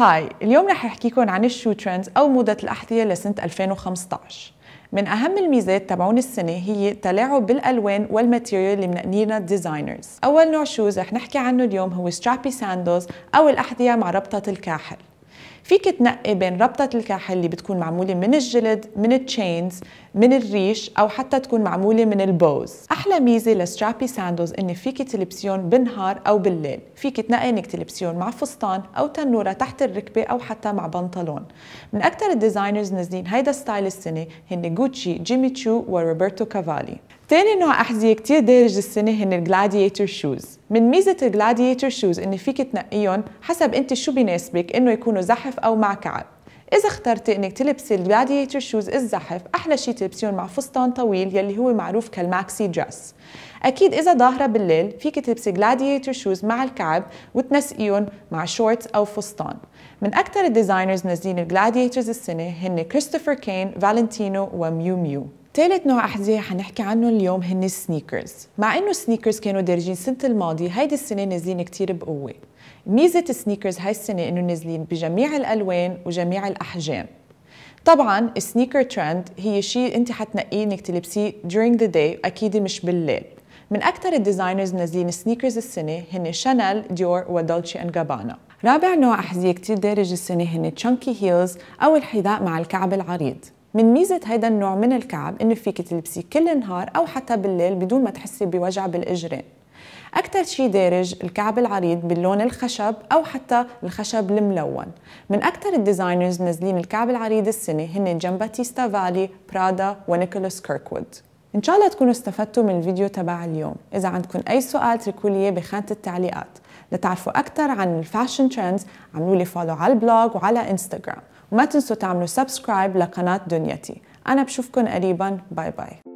هاي اليوم رح احكيكم عن الشو ترندز او موضة الاحذية لسنة 2015 من اهم الميزات تبعون السنة هي تلاعب بالالوان والماتيريال اللي منقنينا الديزاينرز اول نوع شوز رح نحكي عنه اليوم هو سترابي ساندوز او الاحذية مع ربطة الكاحل فيك تنقي بين ربطة الكاحل اللي بتكون معمولة من الجلد من التشينز من الريش أو حتى تكون معمولة من البوز أحلى ميزة لسترابي ساندوز إن فيك تلبسيون بالنهار أو بالليل فيك تنقي إنك تلبسيون مع فستان أو تنورة تحت الركبة أو حتى مع بنطلون من أكثر الديزاينرز نازلين هيدا ستايل السنة هن جوتشي جيمي تشو وروبرتو كافالي تاني نوع أحذية كتير دارج السنة هن الجلاديتور شوز من ميزة الجلاديتور شوز إن فيك تنقيهم حسب أنت شو بيناسبك إنه يكونوا زحف أو مع كعب إذا اخترتي إنك تلبسي الجلاديتور شوز الزحف أحلى شي تلبسيهم مع فستان طويل يلي هو معروف كالماكسي دراس أكيد إذا ظاهرة بالليل فيك تلبسي جلاديتور شوز مع الكعب وتنسقيهم مع شورتس أو فستان من أكثر الديزاينرز نازلين الجلاديتورز السنة هن كريستوفر كين، فالنتينو وميو ميو ثالث نوع أحذية حنحكي عنه اليوم هن السنيكرز مع إنه السنيكرز كانوا دارجين السنة الماضية هيدي السنة نازلين كتير بقوة ميزة السنيكرز هاي السنة إنه نازلين بجميع الألوان وجميع الأحجام طبعا السنيكر ترند هي شيء انت حتنقيه انك تلبسيه during the day اكيد مش بالليل من اكثر الديزاينرز نازلين سنيكرز السنه هن شانيل ديور ودولتشي اند جابانا رابع نوع احذيه كتير دارج السنه هن تشانكي هيلز او الحذاء مع الكعب العريض من ميزة هيدا النوع من الكعب إنه فيك تلبسيه كل النهار أو حتى بالليل بدون ما تحسي بوجع بالإجرين أكثر شيء دارج الكعب العريض باللون الخشب أو حتى الخشب الملون من أكثر الديزاينرز نازلين الكعب العريض السنة هن جامباتيستا فالي، برادا ونيكولاس كيركوود إن شاء الله تكونوا استفدتوا من الفيديو تبع اليوم إذا عندكم أي سؤال اتركوا لي بخانة التعليقات لتعرفوا أكثر عن الفاشن ترندز عملوا لي فولو على البلوج وعلى انستغرام وما تنسوا تعملوا سبسكرايب لقناة دنيتي أنا بشوفكن قريبا باي باي